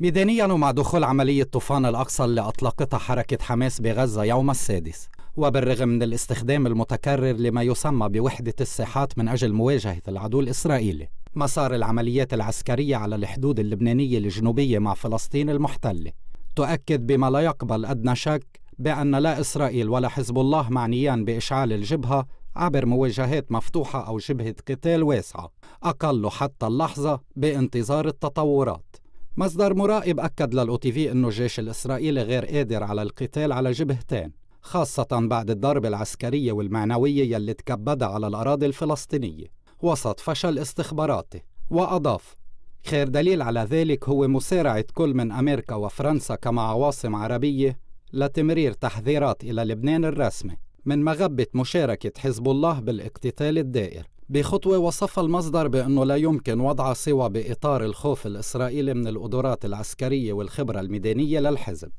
ميدانيا ومع دخول عملية طوفان الأقصى اللي أطلقتها حركة حماس بغزة يوم السادس وبالرغم من الاستخدام المتكرر لما يسمى بوحدة الساحات من أجل مواجهة العدو الإسرائيلي مسار العمليات العسكرية على الحدود اللبنانية الجنوبية مع فلسطين المحتلة تؤكد بما لا يقبل أدنى شك بأن لا إسرائيل ولا حزب الله معنيان بإشعال الجبهة عبر مواجهات مفتوحة أو جبهة قتال واسعة أقل حتى اللحظة بانتظار التطورات مصدر مراقب أكد للأو تي في أنه الجيش الإسرائيلي غير قادر على القتال على جبهتين خاصة بعد الضربة العسكرية والمعنوية يلي تكبدها على الأراضي الفلسطينية وسط فشل استخباراتي وأضاف خير دليل على ذلك هو مسارعة كل من أمريكا وفرنسا كما عواصم عربية لتمرير تحذيرات إلى لبنان الرسمي من مغبة مشاركة حزب الله بالاقتتال الدائر بخطوة وصف المصدر بأنه لا يمكن وضع سوى بإطار الخوف الإسرائيلي من القدرات العسكرية والخبرة الميدانية للحزب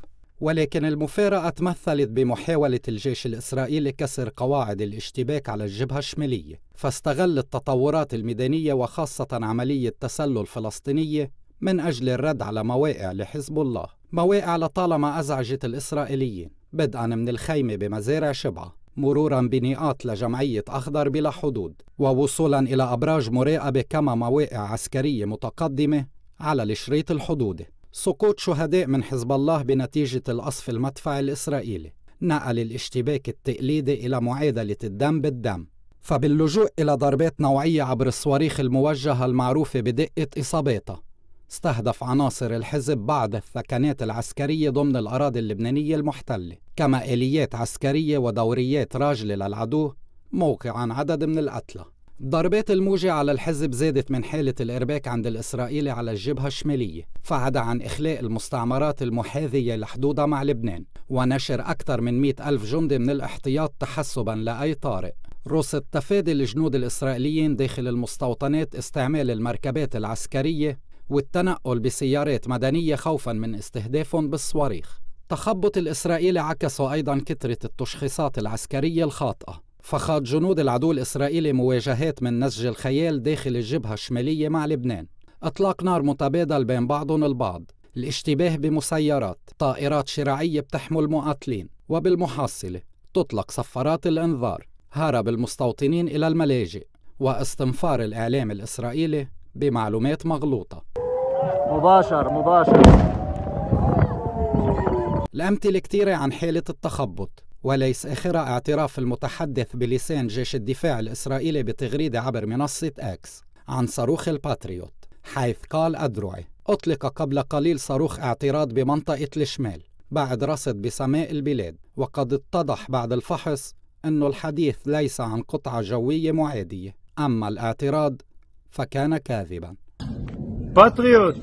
ولكن المفارقة تمثلت بمحاولة الجيش الإسرائيلي كسر قواعد الاشتباك على الجبهة الشمالية فاستغل التطورات الميدانية وخاصة عملية تسلل فلسطينية من أجل الرد على مواقع لحزب الله مواقع لطالما أزعجت الإسرائيليين بدءا من الخيمة بمزارع شبعة مرورا بنقاط لجمعية أخضر بلا حدود ووصولا إلى أبراج مراقبة كما مواقع عسكرية متقدمة على الشريط الحدودي سقوط شهداء من حزب الله بنتيجة القصف المدفع الإسرائيلي نقل الاشتباك التقليدي إلى معادلة الدم بالدم فباللجوء إلى ضربات نوعية عبر الصواريخ الموجهة المعروفة بدقة إصاباتها استهدف عناصر الحزب بعض الثكنات العسكرية ضمن الأراضي اللبنانية المحتلة كما آليات عسكرية ودوريات راجلة للعدو موقعا عدد من القتلى الضربات الموجة على الحزب زادت من حالة الإرباك عند الإسرائيلي على الجبهة الشمالية فعدا عن إخلاء المستعمرات المحاذية لحدودها مع لبنان ونشر أكثر من 100 ألف جندي من الاحتياط تحسبا لأي طارئ رصد تفادي الجنود الإسرائيليين داخل المستوطنات استعمال المركبات العسكرية والتنقل بسيارات مدنية خوفا من استهدافهم بالصواريخ تخبط الإسرائيلي عكسه أيضا كثرة التشخيصات العسكرية الخاطئة فخاض جنود العدو الإسرائيلي مواجهات من نسج الخيال داخل الجبهة الشمالية مع لبنان إطلاق نار متبادل بين بعضهم البعض الاشتباه بمسيرات طائرات شراعية بتحمل مقاتلين وبالمحصلة تطلق صفارات الإنذار هرب المستوطنين إلى الملاجئ واستنفار الإعلام الإسرائيلي بمعلومات مغلوطة مباشر مباشر الأمثلة كثيرة عن حالة التخبط وليس آخرها اعتراف المتحدث بلسان جيش الدفاع الإسرائيلي بتغريدة عبر منصة أكس عن صاروخ الباتريوت حيث قال أدرعي أطلق قبل قليل صاروخ اعتراض بمنطقة الشمال بعد رصد بسماء البلاد وقد اتضح بعد الفحص أن الحديث ليس عن قطعة جوية معادية أما الاعتراض فكان كاذباً Патриот.